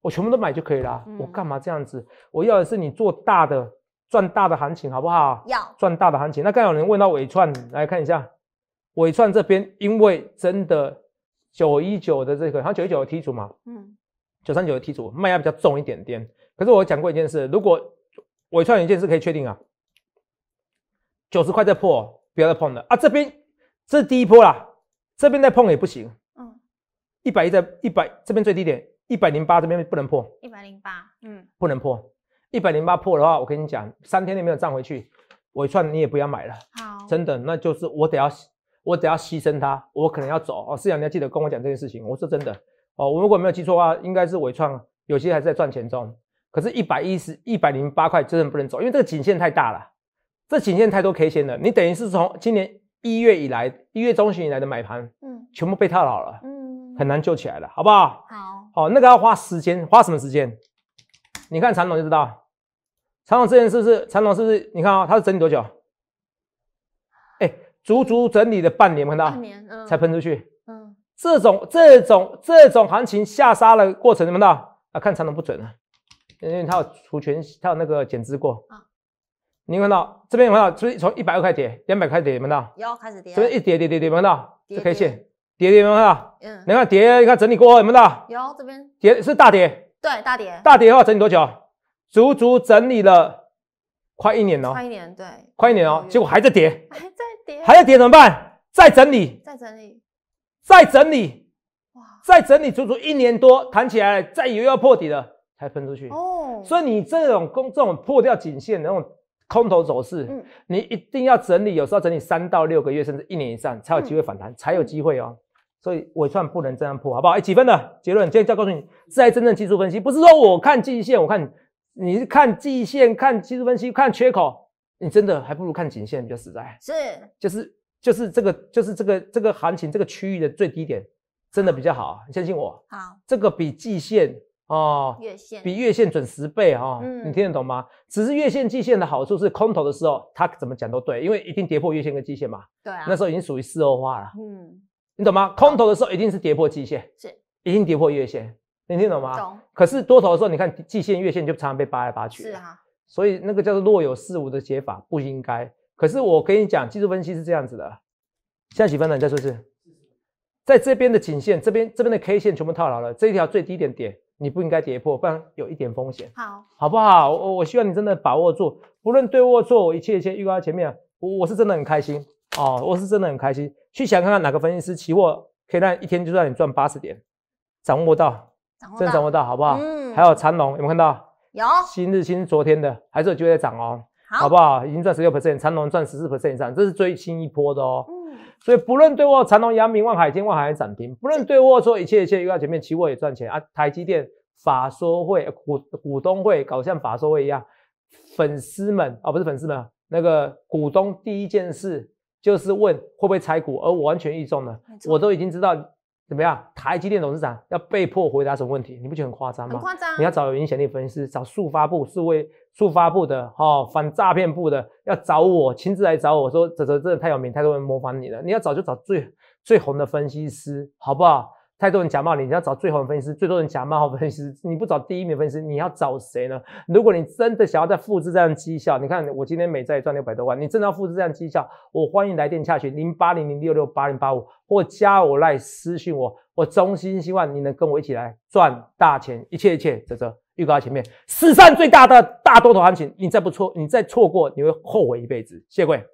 我全部都买就可以了，我干嘛这样子？我要的是你做大的、赚大的行情，好不好？要赚大的行情。那刚有人问到尾串，来看一下。伟创这边，因为真的九一九的这个，它九一九的 T 组嘛，嗯，九三九的 T 组，卖压比较重一点点。可是我讲过一件事，如果伟创有一件事可以确定啊，九十块再破不要再碰了啊，这边这是第一波啦，这边再碰也不行。嗯，一百一在一百这边最低点一百零八，这边不能破一百零八，嗯，不能破一百零八破的话，我跟你讲，三天内没有涨回去，伟创你也不要买了。好，真的，那就是我得要。我只要牺牲它，我可能要走哦。市场，你要记得跟我讲这件事情。我说真的哦，我如果没有记错的话，应该是伟创有些还在赚钱中。可是，一百一十一百零八块真的不能走，因为这个颈线太大了，这颈线太多 K 线了。你等于是从今年一月以来，一月中旬以来的买盘，嗯，全部被套牢了，嗯，很难救起来了，好不好？好，哦，那个要花时间，花什么时间？你看长总就知道，长总之前是不是？长总是不是？你看啊，他是整理多久？哎。足足整理了半年，看到半年，嗯，才喷出去，嗯，这种这种这种行情下杀的过程，有没有啊？看长头不准啊，因为它有除权，它有那个减资过啊。你看到这边有没有？以从一百二块跌两百块跌，有没有？有开始跌，这边一跌跌跌跌，有没有？这 K 线跌跌有没有？嗯，你看跌，你看整理过有没有？有，这边跌是大跌，对，大跌，大跌的话整理多久？足足整理了快一年了，快一年，对，快一年了，结果还在跌。还要跌怎么办？再整理，再整理，再整理，哇，再整理足足一年多，弹起来，再又要破底了，才分出去哦。所以你这种工这种破掉颈线的那种空头走势，嗯，你一定要整理，有时候整理三到六个月，甚至一年以上才有机会反弹，才有机会哦。所以尾串不能这样破，好不好？哎，几分的结论？今天再告诉你，在真正技术分析，不是说我看季线，我看你是看季线，看技术分析，看缺口。你真的还不如看颈线比较实在，是，就是就是这个就是这个这个行情这个区域的最低点真的比较好，你相信我？好，这个比季线哦，月线比月线准十倍哦，嗯，你听得懂吗？只是月线季线的好处是空头的时候，它怎么讲都对，因为一定跌破月线跟季线嘛，对啊，那时候已经属于四欧化了，嗯，你懂吗？空头的时候一定是跌破季线，是，一定跌破月线，你听懂吗？懂。可是多头的时候，你看季线月线就常常被拔来拔去，是所以那个叫做若有似无的解法不应该。可是我跟你讲，技术分析是这样子的。现在几分了？你再说一次，在这边的颈线，这边这边的 K 线全部套牢了。这一条最低点点你不应该跌破，不然有一点风险。好，好不好？我我希望你真的把握住，不论对握错，我一切一切预告前面，我我是真的很开心哦，我是真的很开心。去想看看哪个分析师期货可以让一天就让你赚八十点，掌握到，真掌握到，好不好？嗯。还有长龙有没有看到？有新日新昨天的，还是有就在涨哦，好不好？已经赚十六 percent，长隆赚十四 percent 以上，这是最新一波的哦。嗯，所以不论对我长隆、阳明万海、天万海也涨停。不论对我说一切一切，又要前面期货也赚钱啊。台积电法说会股股东会搞像法说会一样，粉丝们啊，不是粉丝们，那个股东第一件事就是问会不会拆股，而我完全预中了，我都已经知道。怎么样？台积电董事长要被迫回答什么问题？你不觉得很夸张吗？很夸张！你要找有影响力分析师，找速发布数为速发布的哈反诈骗部的，要找我亲自来找我说，这这真的太有名，太多人模仿你了。你要找就找最最红的分析师，好不好？太多人假冒你，你要找最好的分析师，最多人假冒好分析师，你不找第一名分析师，你要找谁呢？如果你真的想要再复制这样绩效，你看我今天每债赚六百多万，你真的要复制这样绩效，我欢迎来电洽询零八零零六六八零八五，或加我来私信我，我衷心希望你能跟我一起来赚大钱，一切一切，这这预告前面史上最大的大多头行情，你再不错，你再错过，你会后悔一辈子，谢各位。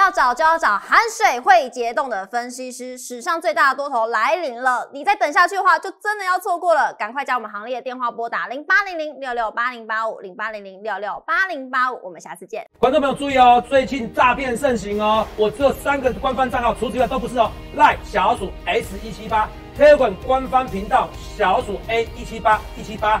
要找就要找含水会结冻的分析师，史上最大的多头来临了！你再等下去的话，就真的要错过了。赶快将我们行列电话拨打零八零零六六八零八五零八零零六六八零八五，我们下次见。观众朋友注意哦，最近诈骗盛行哦，我只有三个官方账号除此之外都不是哦。赖小老鼠 S 一七八，黑滚官方频道小老鼠 A 一七八一七八。